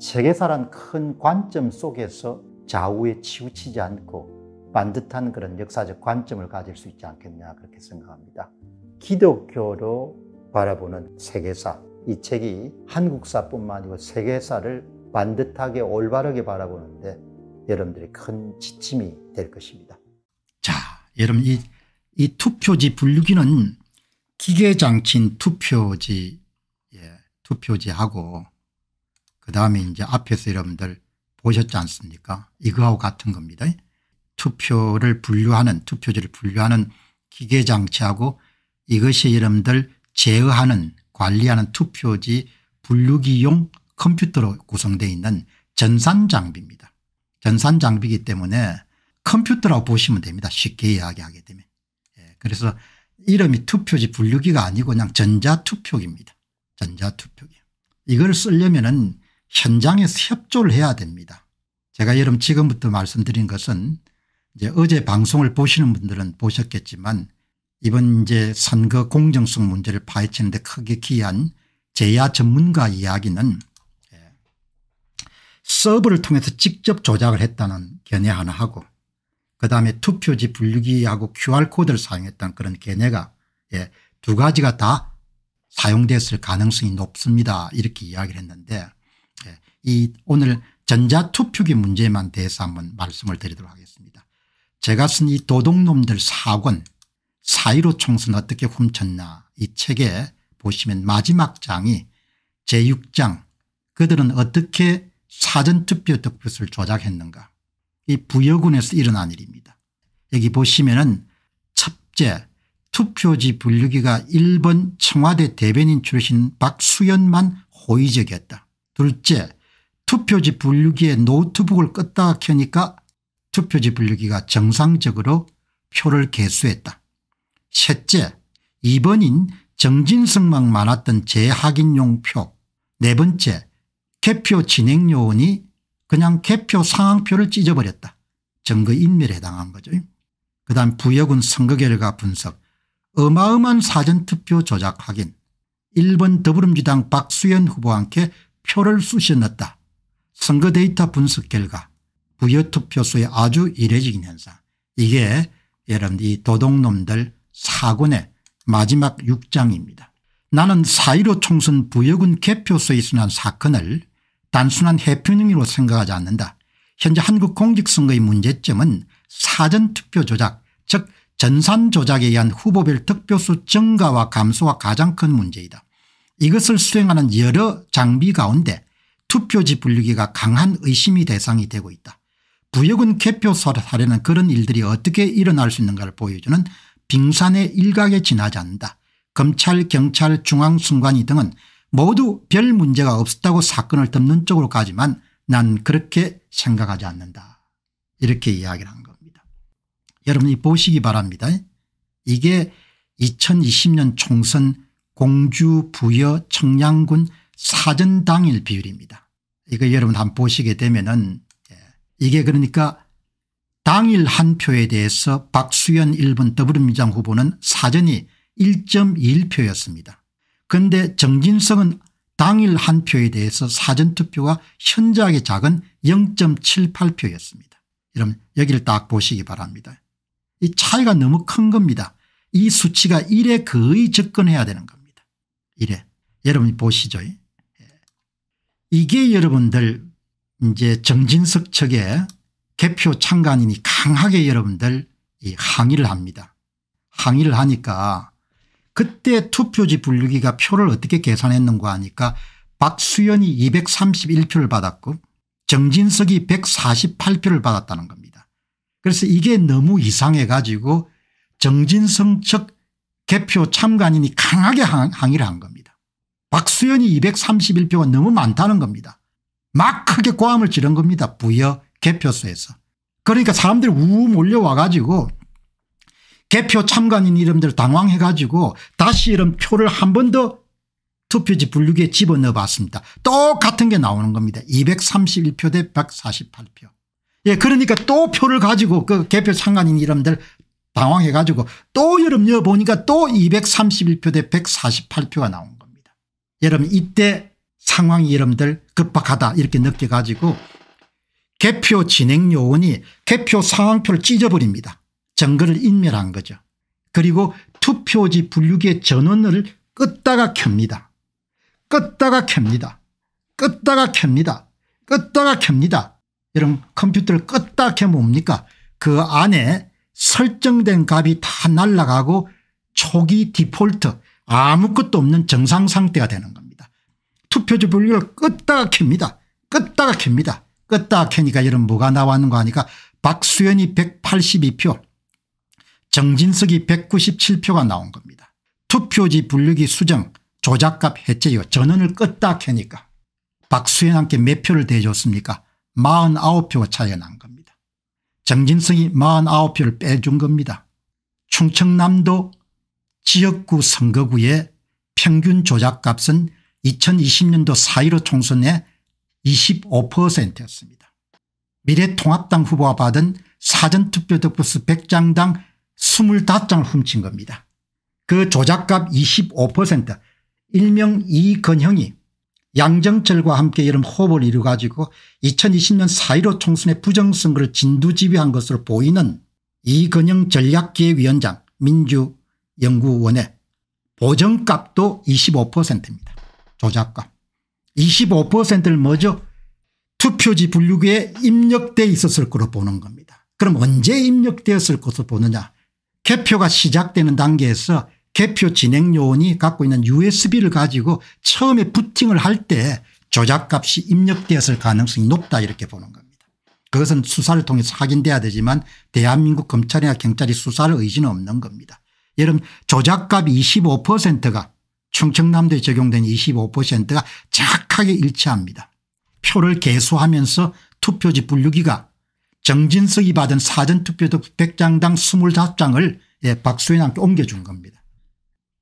세계사란 큰 관점 속에서 좌우에 치우치지 않고 반듯한 그런 역사적 관점을 가질 수 있지 않겠냐 그렇게 생각합니다. 기독교로 바라보는 세계사 이 책이 한국사뿐만 아니고 세계사를 반듯하게 올바르게 바라보는데 여러분들이 큰 지침이 될 것입니다. 자 여러분 이, 이 투표지 분류기는 기계장치인 투표지 예, 투표지하고 그 다음에 이제 앞에서 여러분들 보셨지 않습니까 이거하고 같은 겁니다. 투표를 분류하는 투표지를 분류하는 기계장치하고 이것이 여러분들 제어하는 관리하는 투표지 분류기용 컴퓨터로 구성되어 있는 전산 장비입니다. 전산 장비이기 때문에 컴퓨터라고 보시면 됩니다. 쉽게 이야기하게 되면. 예, 그래서 이름이 투표지 분류기가 아니고 그냥 전자투표기입니다. 전자투표기. 이걸 쓰려면은 현장에서 협조를 해야 됩니다. 제가 여러분 지금부터 말씀드린 것은 이제 어제 방송을 보시는 분들은 보셨겠지만 이번 이제 선거 공정성 문제를 파헤치는데 크게 기여한 제야 전문가 이야기는 예, 서버를 통해서 직접 조작을 했다는 견해 하나 하고 그다음에 투표지 분류기하고 QR코드를 사용했다 그런 견해가 예, 두 가지가 다 사용됐을 가능성이 높습니다 이렇게 이야기를 했는데 예, 이 오늘 전자투표기 문제만 대해서 한번 말씀을 드리도록 하겠습니다. 제가 쓴 이 도둑놈들 사권사1 5 총선 어떻게 훔쳤나 이 책에 보시면 마지막 장이 제6장 그들은 어떻게 사전투표 득표수를 조작했는가 이 부여군에서 일어난 일입니다. 여기 보시면 은 첫째 투표지 분류기가 1번 청와대 대변인 출신 박수연만 호의적이었다. 둘째 투표지 분류기에 노트북을 껐다 켜니까 투표지 분류기가 정상적으로 표를 개수했다. 셋째 2번인 정진승만 많았던 재확인용 표. 네 번째 개표 진행요원이 그냥 개표 상황표를 찢어버렸다. 증거인멸에 해당한 거죠. 그 다음 부여군 선거 결과 분석 어마어마한 사전투표 조작 확인 1번 더불어민주당 박수현 후보와 함께 표를 쑤셔 넣다 선거 데이터 분석 결과 부여투표수의 아주 이례적인 현상 이게 여러분 이 도둑놈들 사군의 마지막 6장입니다. 나는 4.15 총선 부여군 개표소에 일어난 사건을 단순한 해프닝으로 생각하지 않는다. 현재 한국 공직선거의 문제점은 사전투표 조작 즉 전산 조작에 의한 후보별 득표수 증가와 감소가 가장 큰 문제이다. 이것을 수행하는 여러 장비 가운데 투표지 분류기가 강한 의심이 대상이 되고 있다. 부역은 개표 사례는 그런 일들이 어떻게 일어날 수 있는가를 보여주는 빙산의 일각에 지나지 않는다. 검찰 경찰 중앙순관위 등은 모두 별 문제가 없었다고 사건을 덮는 쪽으로 가지만 난 그렇게 생각하지 않는다. 이렇게 이야기를 한 겁니다. 여러분이 보시기 바랍니다. 이게 2020년 총선 공주 부여 청량군 사전 당일 비율입니다. 이거 여러분 한번 보시게 되면은 예, 이게 그러니까 당일 한 표에 대해서 박수현 1번 더불어민주당 후보는 사전이 1.21표였습니다. 그런데 정진성은 당일 한 표에 대해서 사전투표가 현저하게 작은 0.78표였습니다. 여러분 여기를 딱 보시기 바랍니다. 이 차이가 너무 큰 겁니다. 이 수치가 1에 거의 접근해야 되는 겁니다. 이래. 여러분 이 보시죠. 이게 여러분들 이제 정진석 측의 개표 참관인이 강하게 여러분들 항의를 합니다. 항의를 하니까 그때 투표지 분류기가 표를 어떻게 계산했는가 하니까 박수현이 231표를 받았고 정진석이 148표를 받았다는 겁니다. 그래서 이게 너무 이상해 가지고 정진석 측 개표 참관인이 강하게 항의를 한 겁니다. 박수현이 231표가 너무 많다는 겁니다. 막 크게 고함을 지른 겁니다. 부여 개표소에서. 그러니까 사람들이 우우 몰려와 가지고 개표 참관인 이름들 당황해 가지고 다시 이런 표를 한 번 더 투표지 분류기에 집어넣어 봤습니다. 똑같은 게 나오는 겁니다. 231표 대 148표. 예, 그러니까 또 표를 가지고 그 개표 참관인 이름들 당황해가지고 또 여러분여 보니까 또 231표 대 148표가 나온 겁니다. 여러분 이때 상황이 여러분들 급박하다 이렇게 느껴가지고 개표 진행 요원이 개표 상황표를 찢어버립니다. 정거를 인멸한 거죠. 그리고 투표지 분류기의 전원을 끄다가 켭니다. 끄다가 켭니다. 끄다가 켭니다. 끄다가 켭니다. 여러분 컴퓨터를 끄다 켜 뭡니까? 그 안에 설정된 값이 다 날아가고 초기 디폴트 아무것도 없는 정상 상태가 되는 겁니다. 투표지 분류를 껐다가 켭니다. 껐다가 켭니다. 껐다가 켜니까 이런 뭐가 나왔는 거 하니까 박수현이 182표 정진석이 197표가 나온 겁니다. 투표지 분류기 수정 조작값 해제요 전원을 껐다 켜니까 박수현한테 몇 표를 대줬습니까 49표 차이가 난 겁니다. 정진성이 49표를 빼준 겁니다. 충청남도 지역구 선거구의 평균 조작값은 2020년도 4.15 총선에 25%였습니다. 미래통합당 후보가 받은 사전투표 득표수 100장당 25장을 훔친 겁니다. 그 조작값 25% 일명 이건형이 양정철과 함께 여름 호흡을 이루 가지고 2020년 4.15 총선의 부정선거를 진두지휘한 것으로 보이는 이건영 전략기획위원장 민주연구원의 보정값도 25%입니다. 조작값. 25%를 먼저 투표지 분류기에 입력돼 있었을 거로 보는 겁니다. 그럼 언제 입력되었을 것으로 보느냐. 개표가 시작되는 단계에서 개표 진행 요원이 갖고 있는 usb를 가지고 처음에 부팅을 할 때 조작값이 입력되었을 가능성이 높다 이렇게 보는 겁니다. 그것은 수사를 통해서 확인돼야 되지만 대한민국 검찰이나 경찰이 수사를 의지는 없는 겁니다. 여러분 조작값 25%가 충청남도에 적용된 25%가 정확하게 일치합니다. 표를 개수하면서 투표지 분류기가 정진석이 받은 사전투표도 100장당 25장을 예, 박수현 함께 옮겨준 겁니다.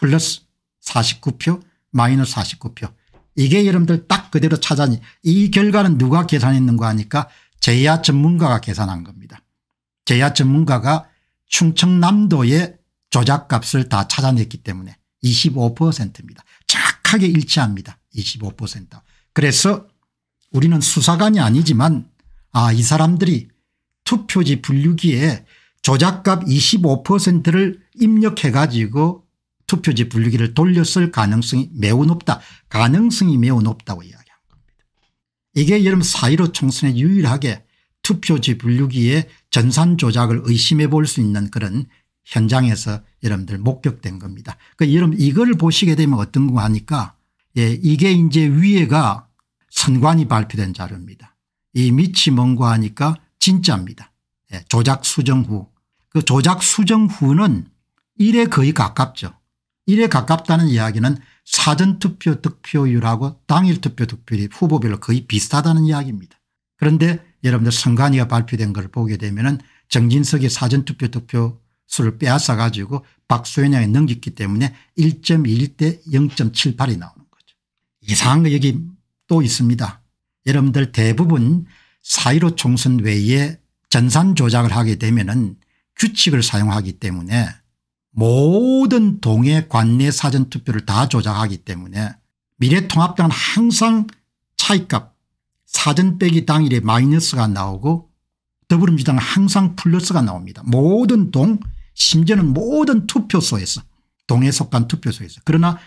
플러스 49표 마이너스 49표 이게 여러분들 딱 그대로 찾아니 이 결과는 누가 계산했는가 하니까 제야 전문가가 계산한 겁니다. 제야 전문가가 충청남도의 조작값을 다 찾아냈기 때문에 25%입니다. 정확하게 일치합니다. 25% 그래서 우리는 수사관이 아니지만 아 이 사람들이 투표지 분류기에 조작값 25%를 입력해 가지고 투표지 분류기를 돌렸을 가능성이 매우 높다. 가능성이 매우 높다고 이야기한 겁니다. 이게 여름 4.15 총선에 유일하게 투표지 분류기의 전산 조작을 의심해 볼 수 있는 그런 현장에서 여러분들 목격된 겁니다. 그러니까 여러분 이걸 보시게 되면 어떤 거 하니까 예, 이게 이제 위에가 선관이 발표된 자료입니다. 이 밑이 뭔가 하니까 진짜입니다. 예, 조작 수정 후. 그 조작 수정 후는 1에 거의 가깝죠. 1에 가깝다는 이야기는 사전투표 득표율하고 당일투표 득표율이 후보별로 거의 비슷하다는 이야기입니다. 그런데 여러분들 선관위가 발표된 걸 보게 되면 은 정진석의 사전투표 득표 수를 빼앗아 가지고 박소연 양이 넘겼기 때문에 1.1대 0.78이 나오는 거죠. 이상한 거 여기 또 있습니다. 여러분들 대부분 사1로 총선 외에 전산 조작을 하게 되면 은 규칙을 사용하기 때문에 모든 동해 관내 사전투표를 다 조작하기 때문에 미래통합당은 항상 차이값 사전 빼기 당일에 마이너스가 나오고 더불어민주당은 항상 플러스가 나옵니다. 모든 동 심지어는 모든 투표소에서 동해 속간 투표소에서 그러나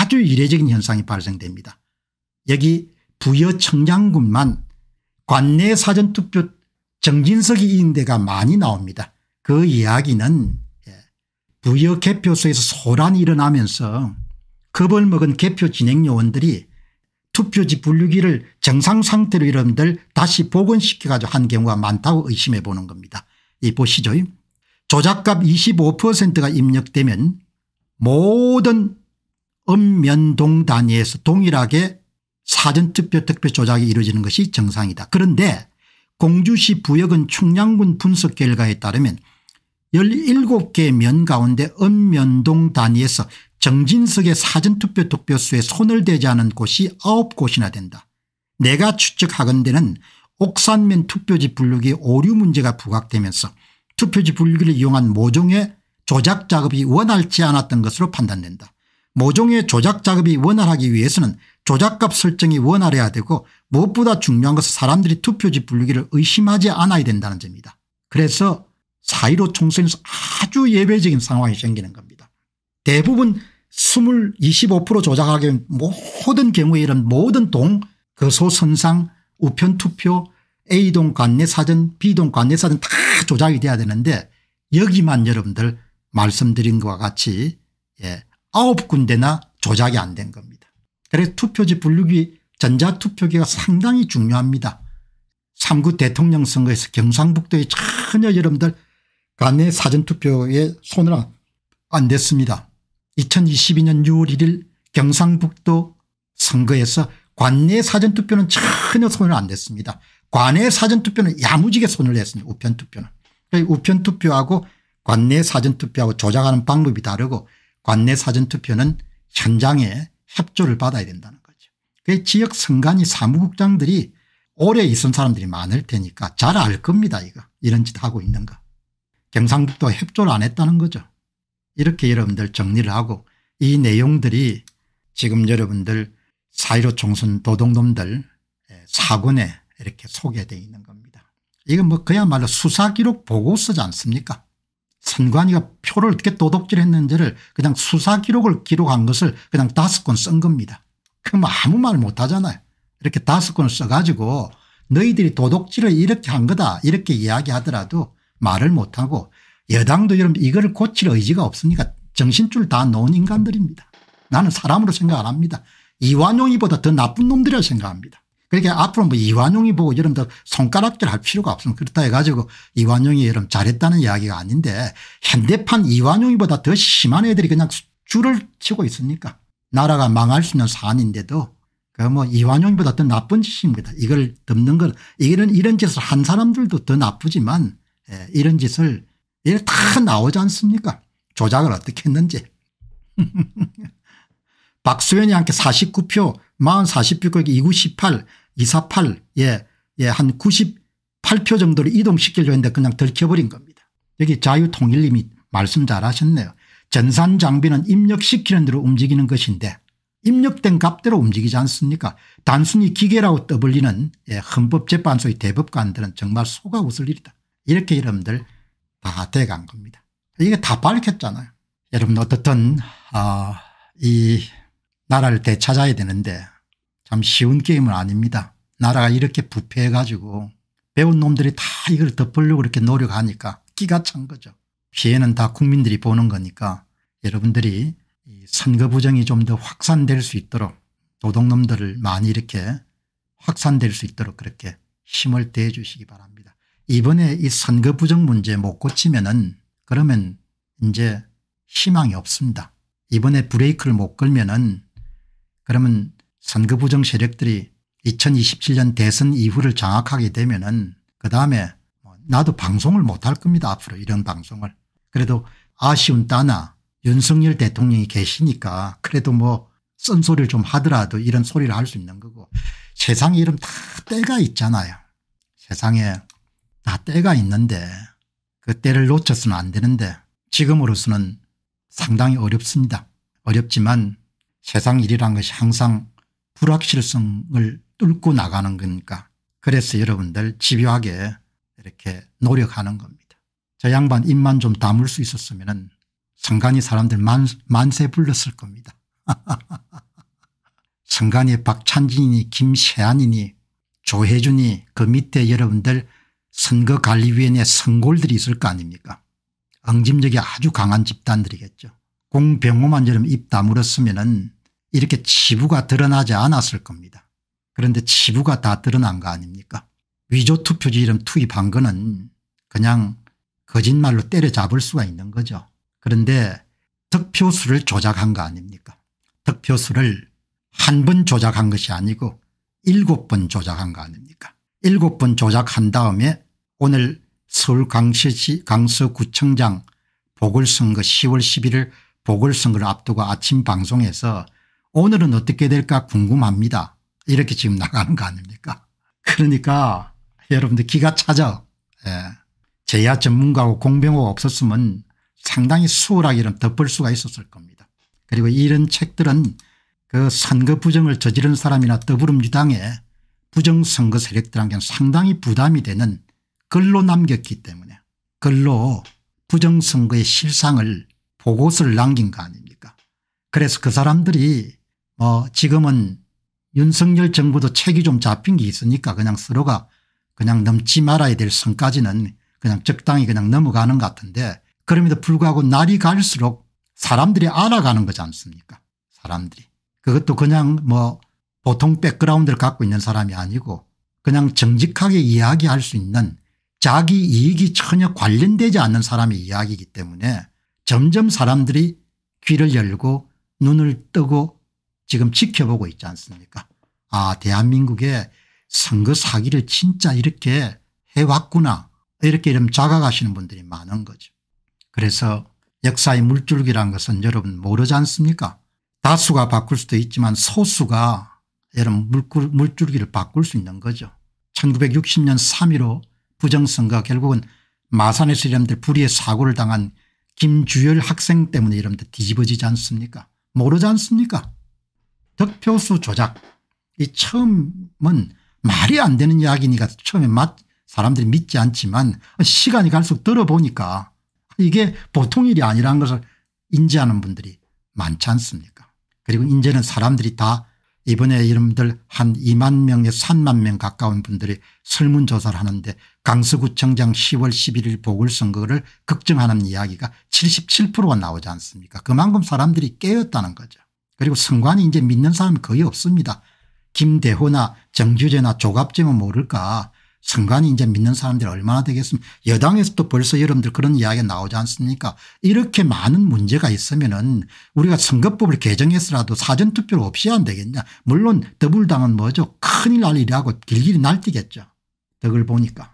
아주 이례적인 현상이 발생됩니다. 여기 부여 청량군만 관내 사전투표 정진석이 이은 데가 많이 나옵니다. 그 이야기는 부여 개표소에서 소란이 일어나면서 겁을 먹은 개표 진행 요원들이 투표지 분류기를 정상 상태로 이러들 다시 복원시켜 가지고 한 경우가 많다고 의심해 보는 겁니다. 이 보시죠. 조작값 25%가 입력되면 모든 읍면동 단위에서 동일하게 사전투표 특별 조작이 이루어지는 것이 정상이다. 그런데 공주시 부역은 충량군 분석 결과에 따르면 17개 면 가운데 읍면동 단위에서 정진석의 사전투표 득표수에 손을 대지 않은 곳이 9곳이나 된다. 내가 추측하건대는 옥산면 투표지 분류기 오류 문제가 부각되면서 투표지 분류기를 이용한 모종의 조작 작업이 원활치 않았던 것으로 판단된다. 모종의 조작 작업이 원활하기 위해서는 조작값 설정이 원활해야 되고 무엇보다 중요한 것은 사람들이 투표지 분류기를 의심하지 않아야 된다는 점이다. 그래서 4.15 총선에서 아주 예외적인 상황이 생기는 겁니다. 대부분 20, 25% 조작하게 된 모든 경우에 이런 모든 동, 거소, 선상, 우편 투표, A동 관내사전, B동 관내사전 다 조작이 돼야 되는데 여기만 여러분들 말씀드린 것과 같이 예, 아 군데나 조작이 안 된 겁니다. 그래서 투표지 분류기 전자투표기가 상당히 중요합니다. 3구 대통령 선거에서 경상북도에 전혀 여러분들 간의 사전투표에 손을 안 댔습니다. 2022년 6월 1일 경상북도 선거에서 관내 사전투표는 전혀 손을 안 댔습니다. 관내 사전투표는 야무지게 손을 냈습니다. 우편투표는. 우편투표하고 관내 사전투표하고 조작하는 방법이 다르고 관내 사전투표는 현장에 협조를 받아야 된다는 거죠. 그 지역 선관위 사무국장들이 오래 있은 사람들이 많을 테니까 잘 알 겁니다. 이거 이런 짓 하고 있는 거. 경상북도 협조를 안 했다는 거죠. 이렇게 여러분들 정리를 하고 이 내용들이 지금 여러분들 사1 5 총선 도둑놈들 예, 사건에 이렇게 소개되어 있는 겁니다. 이건 뭐 그야말로 수사기록 보고서지 않습니까 선관위가 표를 어떻게 도둑질했는지를 그냥 수사기록을 기록한 것을 그냥 다섯 권 쓴 겁니다. 그럼 아무 말 못하잖아요. 이렇게 다섯 권을 써가지고 너희들이 도둑질을 이렇게 한 거다 이렇게 이야기하더라도 말을 못하고 여당도 여러분 이걸 고칠 의지가 없으니까 정신줄 다 놓은 인간들입니다. 나는 사람으로 생각 안 합니다. 이완용이보다 더 나쁜 놈들이라 생각합니다. 그러니까 앞으로 뭐 이완용이 보고 여러분 더 손가락질 할 필요가 없으면 그렇다 해가지고 이완용이 여러분 잘했다는 이야기가 아닌데 현대판 이완용이보다 더 심한 애들이 그냥 줄을 치고 있으니까 나라가 망할 수 있는 사안인데도 그 뭐 이완용보다 이더 나쁜 짓입니다. 이걸 덮는 건 이런 이런 짓을 한 사람들도 더 나쁘지만 예, 이런 짓을 다 나오지 않습니까 조작을 어떻게 했는지 박수현이 함께 49표 40, 표 2, 98, 248 예, 예, 한 98표 정도로 이동시키려 했는데 그냥 들켜버린 겁니다. 여기 자유통일님이 말씀 잘하셨네요. 전산 장비는 입력시키는 대로 움직이는 것인데 입력된 값대로 움직이지 않습니까 단순히 기계라고 떠벌리는 예, 헌법재판소의 대법관들은 정말 속아 웃을 일이다. 이렇게 여러분들 다 돼 간 겁니다. 이게 다 밝혔잖아요. 여러분 어떻든 어, 이 나라를 되찾아야 되는데 참 쉬운 게임은 아닙니다. 나라가 이렇게 부패해가지고 배운 놈들이 다 이걸 덮으려고 이렇게 노력하니까 기가 찬 거죠. 피해는 다 국민들이 보는 거니까 여러분들이 선거 부정이 좀 더 확산될 수 있도록 도둑놈들을 많이 이렇게 확산될 수 있도록 그렇게 힘을 대해 주시기 바랍니다. 이번에 이 선거 부정 문제 못 고치면은 그러면 이제 희망이 없습니다. 이번에 브레이크를 못 걸면은 그러면 선거 부정 세력들이 2027년 대선 이후를 장악하게 되면은 그 다음에 뭐 나도 방송을 못 할 겁니다 앞으로 이런 방송을. 그래도 아쉬운 따나 윤석열 대통령이 계시니까 그래도 뭐 쓴소리를 좀 하더라도 이런 소리를 할 수 있는 거고 세상 이름 다 때가 있잖아요. 세상에 다 때가 있는데 그 때를 놓쳐서는 안 되는데 지금으로서는 상당히 어렵습니다. 어렵지만 세상 일이란 것이 항상 불확실성을 뚫고 나가는 거니까 그래서 여러분들 집요하게 이렇게 노력하는 겁니다. 저 양반 입만 좀 다물 수 있었으면 은 성간이 사람들 만, 만세 불렀을 겁니다. 성간이 박찬진이니 김세한이니 조혜준이 그 밑에 여러분들 선거관리위원회 선골들이 있을 거 아닙니까 앙집력이 아주 강한 집단들이겠죠. 공병호만처럼 입 다물었으면 은 이렇게 치부가 드러나지 않았을 겁니다. 그런데 치부가 다 드러난 거 아닙니까 위조투표지 이름 투입한 거는 그냥 거짓말로 때려잡을 수가 있는 거죠. 그런데 득표수를 조작한 거 아닙니까 득표수를 한 번 조작한 것이 아니고 일곱 번 조작한 거 아닙니까 일곱 번 조작한 다음에 오늘 서울광시시 강서구청장 보궐선거 10월 11일 보궐선거를 앞두고 아침 방송에서 오늘은 어떻게 될까 궁금합니다. 이렇게 지금 나가는 거 아닙니까 그러니까 여러분들 기가 차죠. 예. 제야 전문가고 하 공병호가 없었으면 상당히 수월하게 는 덮을 수가 있었을 겁니다. 그리고 이런 책들은 그 선거 부정을 저지른 사람이나 더불어민주당의 부정선거 세력들한테는 상당히 부담이 되는 글로 남겼기 때문에 글로 부정선거의 실상을 보고서를 남긴 거 아닙니까 그래서 그 사람들이 뭐 지금은 윤석열 정부도 책이 좀 잡힌 게 있으니까 그냥 서로가 그냥 넘지 말아야 될 선까지는 그냥 적당히 그냥 넘어가는 것 같은데 그럼에도 불구하고 날이 갈수록 사람들이 알아가는 거지 않습니까 사람들이 그것도 그냥 뭐 보통 백그라운드를 갖고 있는 사람이 아니고 그냥 정직하게 이야기할 수 있는 자기 이익이 전혀 관련되지 않는 사람의 이야기이기 때문에 점점 사람들이 귀를 열고 눈을 뜨고 지금 지켜보고 있지 않습니까 아 대한민국의 선거 사기를 진짜 이렇게 해왔구나 이렇게 이름 자각하시는 분들이 많은 거죠. 그래서 역사의 물줄기란 것은 여러분 모르지 않습니까 다수가 바꿀 수도 있지만 소수가 여러분 물줄기를 바꿀 수 있는 거죠. 1960년 3.15 부정선거 결국은 마산에서 이런들 불의의 사고를 당한 김주열 학생 때문에 이런들 뒤집어지지 않습니까 모르지 않습니까 득표수 조작 이 처음은 말이 안 되는 이야기니까 처음에 맞 사람들이 믿지 않지만 시간이 갈수록 들어보니까 이게 보통 일이 아니라는 것을 인지하는 분들이 많지 않습니까 그리고 이제는 사람들이 다 이번에 이름들 한 2만 명에 3만 명 가까운 분들이 설문조사를 하는데 강서구청장 10월 11일 보궐선거를 걱정하는 이야기가 77%가 나오지 않습니까 그만큼 사람들이 깨었다는 거죠. 그리고 선관이 이제 믿는 사람이 거의 없습니다. 김대호나 정규재나 조갑재면 모를까 선관위 이제 믿는 사람들이 얼마나 되겠습니까 여당에서도 벌써 여러분들 그런 이야기가 나오지 않습니까 이렇게 많은 문제가 있으면 은 우리가 선거법을 개정해서라도 사전투표를 없이 안 되겠냐 물론 더불당은 뭐죠 큰일 날 일이라고 길길이 날뛰겠죠 덕을 보니까